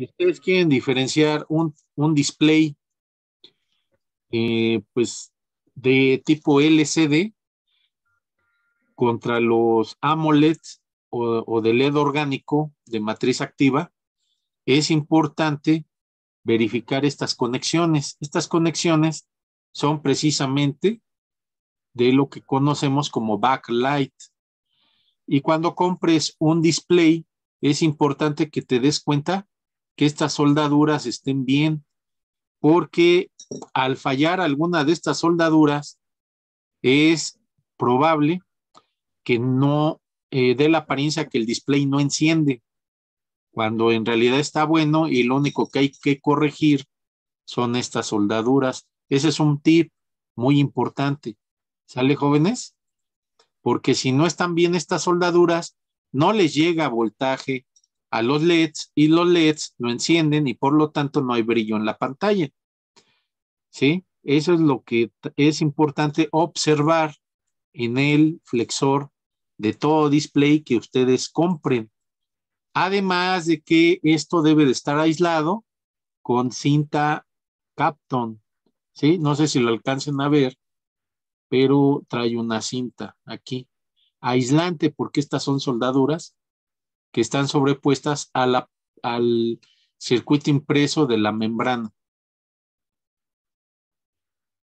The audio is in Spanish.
Si ustedes quieren diferenciar un, display, eh, pues, de tipo LCD contra los AMOLED o de LED orgánico de matriz activa, es importante verificar estas conexiones. Estas conexiones son precisamente de lo que conocemos como backlight. Y cuando compres un display, es importante que te des cuenta que estas soldaduras estén bien, porque al fallar alguna de estas soldaduras, es probable que no eh, dé la apariencia que el display no enciende, cuando en realidad está bueno y lo único que hay que corregir son estas soldaduras. Ese es un tip muy importante. ¿Sale jóvenes? Porque si no están bien estas soldaduras, no les llega voltaje a los LEDs y los LEDs no encienden y por lo tanto no hay brillo en la pantalla. ¿Sí? Eso es lo que es importante observar en el flexor de todo display que ustedes compren. Además de que esto debe de estar aislado con cinta Capton. ¿Sí? No sé si lo alcancen a ver, pero trae una cinta aquí. Aislante porque estas son soldaduras que están sobrepuestas a la, al circuito impreso de la membrana.